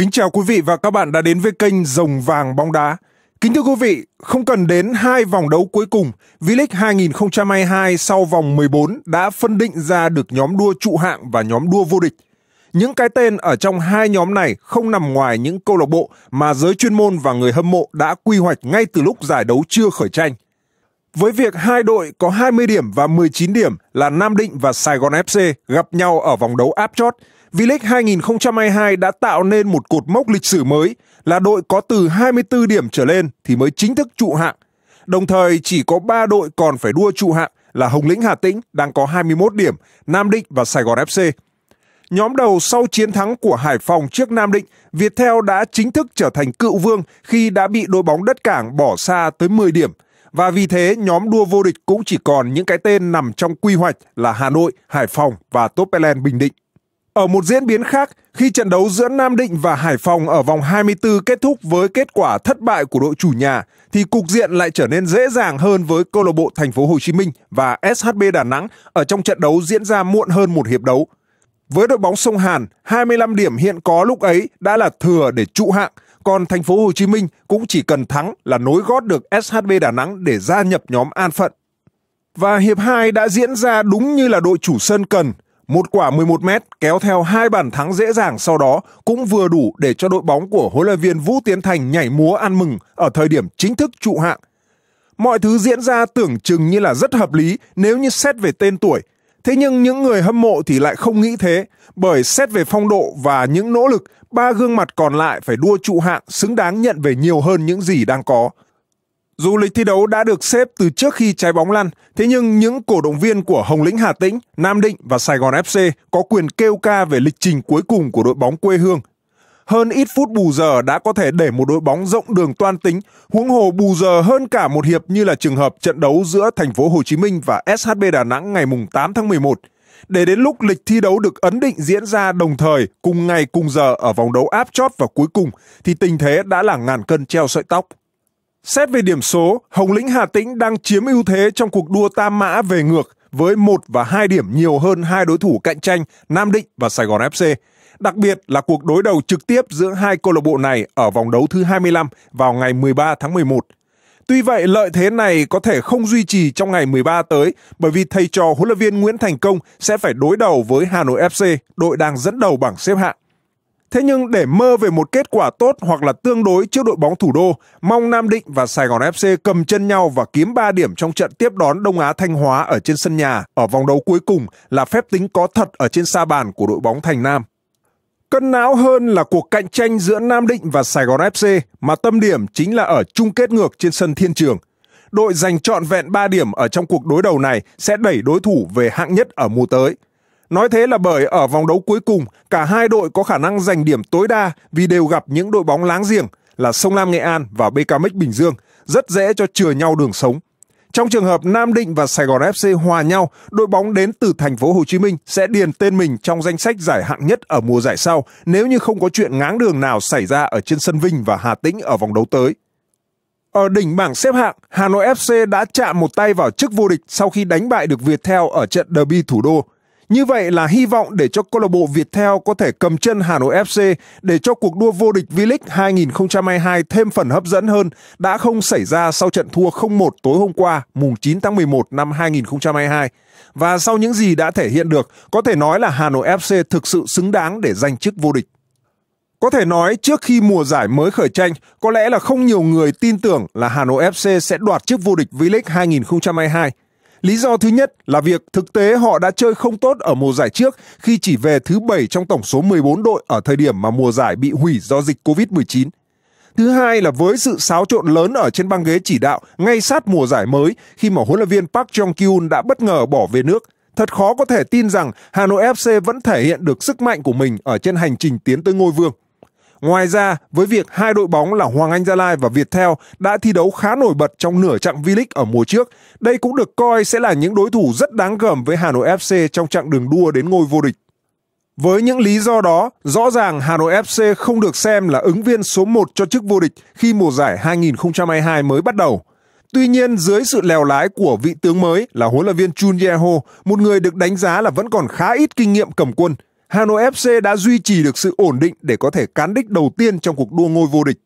Kính chào quý vị và các bạn đã đến với kênh Rồng Vàng Bóng Đá. Kính thưa quý vị, không cần đến hai vòng đấu cuối cùng, V-League 2022 sau vòng 14 đã phân định ra được nhóm đua trụ hạng và nhóm đua vô địch. Những cái tên ở trong hai nhóm này không nằm ngoài những câu lạc bộ mà giới chuyên môn và người hâm mộ đã quy hoạch ngay từ lúc giải đấu chưa khởi tranh. Với việc hai đội có 20 điểm và 19 điểm là Nam Định và Sài Gòn FC gặp nhau ở vòng đấu áp chót, V-League 2022 đã tạo nên một cột mốc lịch sử mới là đội có từ 24 điểm trở lên thì mới chính thức trụ hạng. Đồng thời chỉ có 3 đội còn phải đua trụ hạng là Hồng Lĩnh Hà Tĩnh đang có 21 điểm, Nam Định và Sài Gòn FC. Nhóm đầu sau chiến thắng của Hải Phòng trước Nam Định, Viettel đã chính thức trở thành cựu vương khi đã bị đội bóng đất cảng bỏ xa tới 10 điểm. Và vì thế, nhóm đua vô địch cũng chỉ còn những cái tên nằm trong quy hoạch là Hà Nội, Hải Phòng và Topelen Bình Định. Ở một diễn biến khác, khi trận đấu giữa Nam Định và Hải Phòng ở vòng 24 kết thúc với kết quả thất bại của đội chủ nhà thì cục diện lại trở nên dễ dàng hơn với câu lạc bộ Thành phố Hồ Chí Minh và SHB Đà Nẵng ở trong trận đấu diễn ra muộn hơn một hiệp đấu. Với đội bóng sông Hàn, 25 điểm hiện có lúc ấy đã là thừa để trụ hạng, còn Thành phố Hồ Chí Minh cũng chỉ cần thắng là nối gót được SHB Đà Nẵng để gia nhập nhóm an phận. Và hiệp 2 đã diễn ra đúng như là đội chủ sân cần – một quả 11 mét kéo theo hai bàn thắng dễ dàng sau đó cũng vừa đủ để cho đội bóng của huấn luyện viên Vũ Tiến Thành nhảy múa ăn mừng ở thời điểm chính thức trụ hạng. Mọi thứ diễn ra tưởng chừng như là rất hợp lý nếu như xét về tên tuổi. Thế nhưng những người hâm mộ thì lại không nghĩ thế, bởi xét về phong độ và những nỗ lực, ba gương mặt còn lại phải đua trụ hạng xứng đáng nhận về nhiều hơn những gì đang có. Dù lịch thi đấu đã được xếp từ trước khi trái bóng lăn, thế nhưng những cổ động viên của Hồng Lĩnh Hà Tĩnh, Nam Định và Sài Gòn FC có quyền kêu ca về lịch trình cuối cùng của đội bóng quê hương. Hơn ít phút bù giờ đã có thể để một đội bóng rộng đường toan tính, huống hồ bù giờ hơn cả một hiệp như là trường hợp trận đấu giữa thành phố Hồ Chí Minh và SHB Đà Nẵng ngày 8 tháng 11 để đến lúc lịch thi đấu được ấn định diễn ra đồng thời cùng ngày cùng giờ ở vòng đấu áp chót và cuối cùng thì tình thế đã là ngàn cân treo sợi tóc. Xét về điểm số, Hồng Lĩnh Hà Tĩnh đang chiếm ưu thế trong cuộc đua tam mã về ngược với một và hai điểm nhiều hơn hai đối thủ cạnh tranh Nam Định và Sài Gòn FC. Đặc biệt là cuộc đối đầu trực tiếp giữa hai câu lạc bộ này ở vòng đấu thứ 25 vào ngày 13 tháng 11. Tuy vậy, lợi thế này có thể không duy trì trong ngày 13 tới bởi vì thầy trò huấn luyện viên Nguyễn Thành Công sẽ phải đối đầu với Hà Nội FC, đội đang dẫn đầu bảng xếp hạng. Thế nhưng để mơ về một kết quả tốt hoặc là tương đối trước đội bóng thủ đô, mong Nam Định và Sài Gòn FC cầm chân nhau và kiếm 3 điểm trong trận tiếp đón Đông Á Thanh Hóa ở trên sân nhà ở vòng đấu cuối cùng là phép tính có thật ở trên sa bàn của đội bóng Thành Nam. Cân não hơn là cuộc cạnh tranh giữa Nam Định và Sài Gòn FC mà tâm điểm chính là ở chung kết ngược trên sân Thiên Trường. Đội giành trọn vẹn 3 điểm ở trong cuộc đối đầu này sẽ đẩy đối thủ về hạng nhất ở mùa tới. Nói thế là bởi ở vòng đấu cuối cùng, cả hai đội có khả năng giành điểm tối đa vì đều gặp những đội bóng láng giềng là Sông Lam Nghệ An và BKMX Bình Dương, rất dễ cho chừa nhau đường sống. Trong trường hợp Nam Định và Sài Gòn FC hòa nhau, đội bóng đến từ thành phố Hồ Chí Minh sẽ điền tên mình trong danh sách giải hạng nhất ở mùa giải sau nếu như không có chuyện ngáng đường nào xảy ra ở trên sân Vinh và Hà Tĩnh ở vòng đấu tới. Ở đỉnh bảng xếp hạng, Hà Nội FC đã chạm một tay vào chức vô địch sau khi đánh bại được Viettel ở trận derby thủ đô. Như vậy là hy vọng để cho câu lạc bộ Viettel có thể cầm chân Hà Nội FC để cho cuộc đua vô địch V-League 2022 thêm phần hấp dẫn hơn đã không xảy ra sau trận thua 0-1 tối hôm qua, mùng 9 tháng 11 năm 2022. Và sau những gì đã thể hiện được, có thể nói là Hà Nội FC thực sự xứng đáng để giành chức vô địch. Có thể nói trước khi mùa giải mới khởi tranh, có lẽ là không nhiều người tin tưởng là Hà Nội FC sẽ đoạt chức vô địch V-League 2022. Lý do thứ nhất là việc thực tế họ đã chơi không tốt ở mùa giải trước khi chỉ về thứ 7 trong tổng số 14 đội ở thời điểm mà mùa giải bị hủy do dịch Covid-19. Thứ hai là với sự xáo trộn lớn ở trên băng ghế chỉ đạo ngay sát mùa giải mới khi mà huấn luyện viên Park Jong-kyun đã bất ngờ bỏ về nước. Thật khó có thể tin rằng Hà Nội FC vẫn thể hiện được sức mạnh của mình ở trên hành trình tiến tới ngôi vương. Ngoài ra, với việc hai đội bóng là Hoàng Anh Gia Lai và Viettel đã thi đấu khá nổi bật trong nửa chặng V-League ở mùa trước, đây cũng được coi sẽ là những đối thủ rất đáng gờm với Hà Nội FC trong chặng đường đua đến ngôi vô địch. Với những lý do đó, rõ ràng Hà Nội FC không được xem là ứng viên số 1 cho chức vô địch khi mùa giải 2022 mới bắt đầu. Tuy nhiên, dưới sự lèo lái của vị tướng mới là huấn luyện viên Chun Yeho, một người được đánh giá là vẫn còn khá ít kinh nghiệm cầm quân – Hà Nội FC đã duy trì được sự ổn định để có thể cán đích đầu tiên trong cuộc đua ngôi vô địch.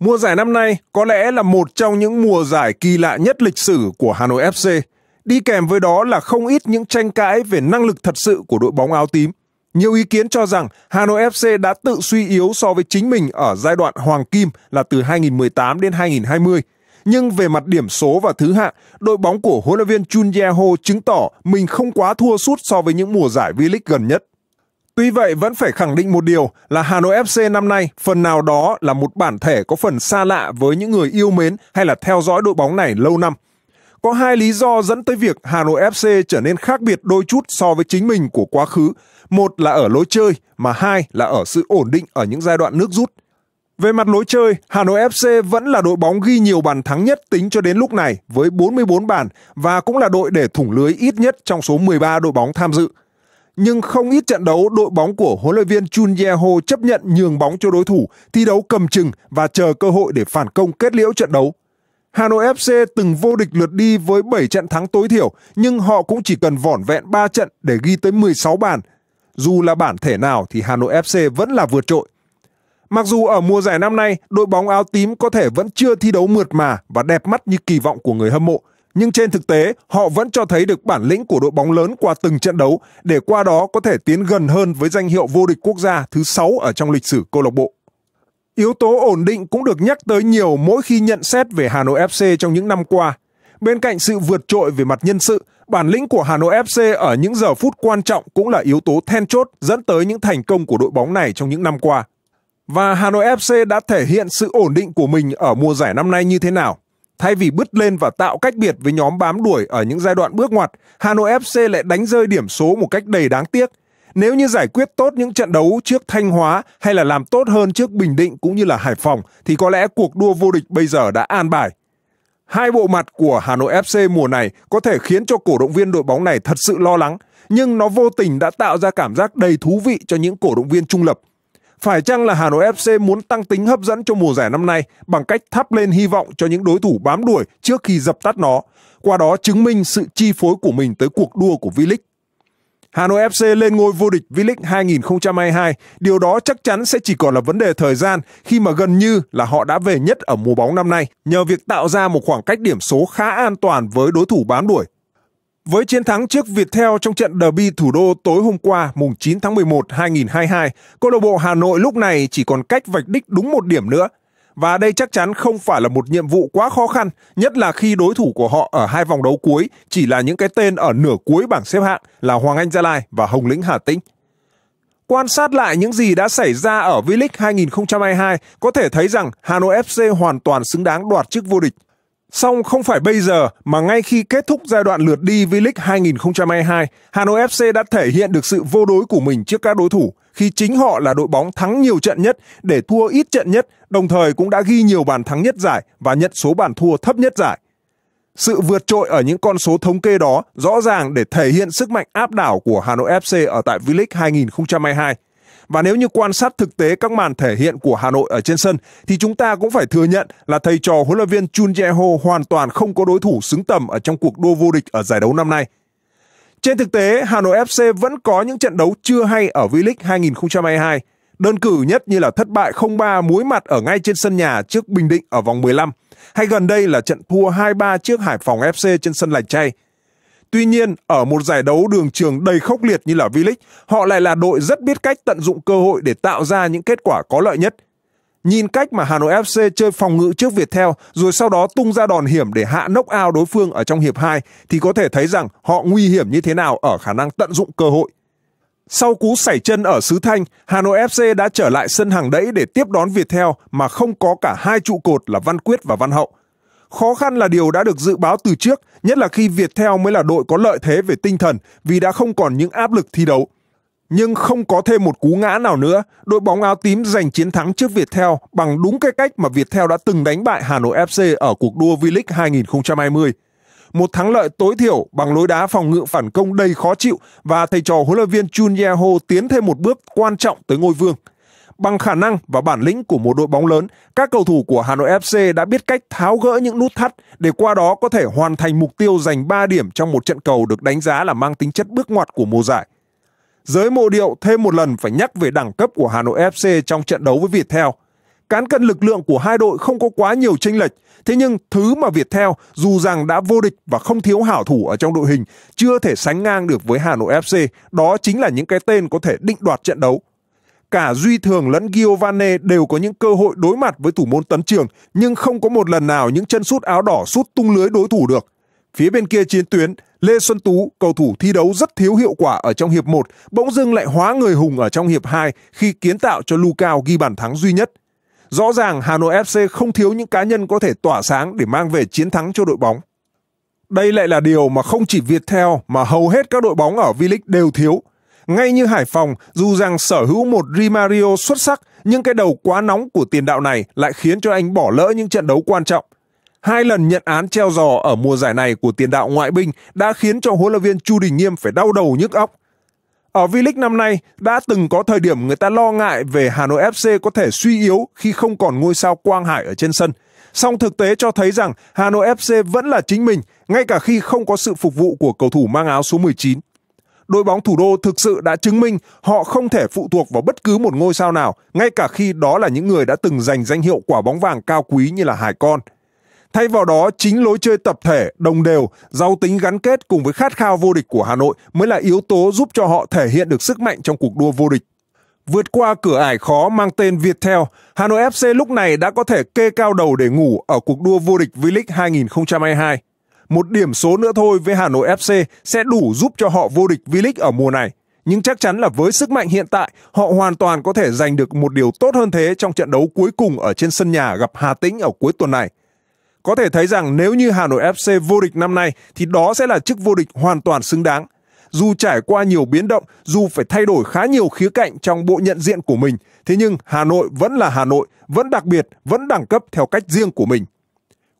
Mùa giải năm nay có lẽ là một trong những mùa giải kỳ lạ nhất lịch sử của Hà Nội FC. Đi kèm với đó là không ít những tranh cãi về năng lực thật sự của đội bóng áo tím. Nhiều ý kiến cho rằng Hà Nội FC đã tự suy yếu so với chính mình ở giai đoạn Hoàng Kim là từ 2018 đến 2020. Nhưng về mặt điểm số và thứ hạng, đội bóng của huấn luyện viên Chun Ye Ho chứng tỏ mình không quá thua sút so với những mùa giải V-League gần nhất. Tuy vậy vẫn phải khẳng định một điều là Hà Nội FC năm nay phần nào đó là một bản thể có phần xa lạ với những người yêu mến hay là theo dõi đội bóng này lâu năm. Có hai lý do dẫn tới việc Hà Nội FC trở nên khác biệt đôi chút so với chính mình của quá khứ. Một là ở lối chơi, mà hai là ở sự ổn định ở những giai đoạn nước rút. Về mặt lối chơi, Hà Nội FC vẫn là đội bóng ghi nhiều bàn thắng nhất tính cho đến lúc này với 44 bàn và cũng là đội để thủng lưới ít nhất trong số 13 đội bóng tham dự nhưng không ít trận đấu đội bóng của huấn luyện viên Chun Ye-ho chấp nhận nhường bóng cho đối thủ, thi đấu cầm chừng và chờ cơ hội để phản công kết liễu trận đấu. Hà Nội FC từng vô địch lượt đi với 7 trận thắng tối thiểu, nhưng họ cũng chỉ cần vỏn vẹn 3 trận để ghi tới 16 bàn. Dù là bản thể nào thì Hà Nội FC vẫn là vượt trội. Mặc dù ở mùa giải năm nay, đội bóng áo tím có thể vẫn chưa thi đấu mượt mà và đẹp mắt như kỳ vọng của người hâm mộ, nhưng trên thực tế họ vẫn cho thấy được bản lĩnh của đội bóng lớn qua từng trận đấu để qua đó có thể tiến gần hơn với danh hiệu vô địch quốc gia thứ 6 ở trong lịch sử câu lạc bộ. Yếu tố ổn định cũng được nhắc tới nhiều mỗi khi nhận xét về Hà Nội FC trong những năm qua. Bên cạnh sự vượt trội về mặt nhân sự, bản lĩnh của Hà Nội FC ở những giờ phút quan trọng cũng là yếu tố then chốt dẫn tới những thành công của đội bóng này trong những năm qua. Và Hà Nội FC đã thể hiện sự ổn định của mình ở mùa giải năm nay như thế nào? Thay vì bứt lên và tạo cách biệt với nhóm bám đuổi ở những giai đoạn bước ngoặt, Hà Nội FC lại đánh rơi điểm số một cách đầy đáng tiếc. Nếu như giải quyết tốt những trận đấu trước Thanh Hóa hay là làm tốt hơn trước Bình Định cũng như là Hải Phòng thì có lẽ cuộc đua vô địch bây giờ đã an bài. Hai bộ mặt của Hà Nội FC mùa này có thể khiến cho cổ động viên đội bóng này thật sự lo lắng, nhưng nó vô tình đã tạo ra cảm giác đầy thú vị cho những cổ động viên trung lập. Phải chăng là Hà Nội FC muốn tăng tính hấp dẫn cho mùa giải năm nay bằng cách thắp lên hy vọng cho những đối thủ bám đuổi trước khi dập tắt nó, qua đó chứng minh sự chi phối của mình tới cuộc đua của V-League? Hà Nội FC lên ngôi vô địch V-League 2022, điều đó chắc chắn sẽ chỉ còn là vấn đề thời gian khi mà gần như là họ đã về nhất ở mùa bóng năm nay nhờ việc tạo ra một khoảng cách điểm số khá an toàn với đối thủ bám đuổi với chiến thắng trước Viettel trong trận derby thủ đô tối hôm qua, mùng 9 tháng 11 2022, câu lạc bộ Hà Nội lúc này chỉ còn cách vạch đích đúng một điểm nữa. Và đây chắc chắn không phải là một nhiệm vụ quá khó khăn, nhất là khi đối thủ của họ ở hai vòng đấu cuối chỉ là những cái tên ở nửa cuối bảng xếp hạng là Hoàng Anh Gia Lai và Hồng Lĩnh Hà Tĩnh. Quan sát lại những gì đã xảy ra ở V-League 2022 có thể thấy rằng Hà Nội FC hoàn toàn xứng đáng đoạt chức vô địch. Song không phải bây giờ mà ngay khi kết thúc giai đoạn lượt đi V-League 2022, Hà Nội FC đã thể hiện được sự vô đối của mình trước các đối thủ khi chính họ là đội bóng thắng nhiều trận nhất để thua ít trận nhất, đồng thời cũng đã ghi nhiều bàn thắng nhất giải và nhận số bàn thua thấp nhất giải. Sự vượt trội ở những con số thống kê đó rõ ràng để thể hiện sức mạnh áp đảo của Hà Nội FC ở tại V-League 2022. Và nếu như quan sát thực tế các màn thể hiện của Hà Nội ở trên sân thì chúng ta cũng phải thừa nhận là thầy trò huấn luyện viên Chun Jae-ho hoàn toàn không có đối thủ xứng tầm ở trong cuộc đua vô địch ở giải đấu năm nay. Trên thực tế, Hà Nội FC vẫn có những trận đấu chưa hay ở V-League 2022. Đơn cử nhất như là thất bại 0-3 muối mặt ở ngay trên sân nhà trước Bình Định ở vòng 15, hay gần đây là trận thua 2-3 trước Hải Phòng FC trên sân Lạch chay. Tuy nhiên, ở một giải đấu đường trường đầy khốc liệt như là V-League, họ lại là đội rất biết cách tận dụng cơ hội để tạo ra những kết quả có lợi nhất. Nhìn cách mà Hà Nội FC chơi phòng ngự trước Viettel rồi sau đó tung ra đòn hiểm để hạ nốc ao đối phương ở trong hiệp 2 thì có thể thấy rằng họ nguy hiểm như thế nào ở khả năng tận dụng cơ hội. Sau cú sảy chân ở xứ Thanh, Hà Nội FC đã trở lại sân hàng đẫy để tiếp đón Viettel mà không có cả hai trụ cột là Văn Quyết và Văn Hậu. Khó khăn là điều đã được dự báo từ trước, nhất là khi Viettel mới là đội có lợi thế về tinh thần vì đã không còn những áp lực thi đấu. Nhưng không có thêm một cú ngã nào nữa, đội bóng áo tím giành chiến thắng trước Viettel bằng đúng cái cách mà Viettel đã từng đánh bại Hà Nội FC ở cuộc đua V-League 2020 một thắng lợi tối thiểu bằng lối đá phòng ngự phản công đầy khó chịu và thầy trò huấn luyện viên Chun Ye Ho tiến thêm một bước quan trọng tới ngôi vương bằng khả năng và bản lĩnh của một đội bóng lớn, các cầu thủ của Hà Nội FC đã biết cách tháo gỡ những nút thắt để qua đó có thể hoàn thành mục tiêu giành 3 điểm trong một trận cầu được đánh giá là mang tính chất bước ngoặt của mùa giải. Giới mộ điệu thêm một lần phải nhắc về đẳng cấp của Hà Nội FC trong trận đấu với Viettel. Cán cân lực lượng của hai đội không có quá nhiều chênh lệch, thế nhưng thứ mà Viettel dù rằng đã vô địch và không thiếu hảo thủ ở trong đội hình chưa thể sánh ngang được với Hà Nội FC, đó chính là những cái tên có thể định đoạt trận đấu cả Duy Thường lẫn Giovanni đều có những cơ hội đối mặt với thủ môn Tấn Trường, nhưng không có một lần nào những chân sút áo đỏ sút tung lưới đối thủ được. Phía bên kia chiến tuyến, Lê Xuân Tú, cầu thủ thi đấu rất thiếu hiệu quả ở trong hiệp 1, bỗng dưng lại hóa người hùng ở trong hiệp 2 khi kiến tạo cho Lucao ghi bàn thắng duy nhất. Rõ ràng Hà Nội FC không thiếu những cá nhân có thể tỏa sáng để mang về chiến thắng cho đội bóng. Đây lại là điều mà không chỉ Viettel mà hầu hết các đội bóng ở V-League đều thiếu – ngay như Hải Phòng, dù rằng sở hữu một Di Mario xuất sắc, nhưng cái đầu quá nóng của tiền đạo này lại khiến cho anh bỏ lỡ những trận đấu quan trọng. Hai lần nhận án treo giò ở mùa giải này của tiền đạo ngoại binh đã khiến cho huấn luyện viên Chu Đình Nghiêm phải đau đầu nhức óc. Ở V-League năm nay, đã từng có thời điểm người ta lo ngại về Hà Nội FC có thể suy yếu khi không còn ngôi sao Quang Hải ở trên sân. Song thực tế cho thấy rằng Hà Nội FC vẫn là chính mình, ngay cả khi không có sự phục vụ của cầu thủ mang áo số 19 đội bóng thủ đô thực sự đã chứng minh họ không thể phụ thuộc vào bất cứ một ngôi sao nào, ngay cả khi đó là những người đã từng giành danh hiệu quả bóng vàng cao quý như là Hải Con. Thay vào đó, chính lối chơi tập thể, đồng đều, giàu tính gắn kết cùng với khát khao vô địch của Hà Nội mới là yếu tố giúp cho họ thể hiện được sức mạnh trong cuộc đua vô địch. Vượt qua cửa ải khó mang tên Viettel, Hà Nội FC lúc này đã có thể kê cao đầu để ngủ ở cuộc đua vô địch V-League 2022. Một điểm số nữa thôi với Hà Nội FC sẽ đủ giúp cho họ vô địch V-League ở mùa này. Nhưng chắc chắn là với sức mạnh hiện tại, họ hoàn toàn có thể giành được một điều tốt hơn thế trong trận đấu cuối cùng ở trên sân nhà gặp Hà Tĩnh ở cuối tuần này. Có thể thấy rằng nếu như Hà Nội FC vô địch năm nay thì đó sẽ là chức vô địch hoàn toàn xứng đáng. Dù trải qua nhiều biến động, dù phải thay đổi khá nhiều khía cạnh trong bộ nhận diện của mình, thế nhưng Hà Nội vẫn là Hà Nội, vẫn đặc biệt, vẫn đẳng cấp theo cách riêng của mình.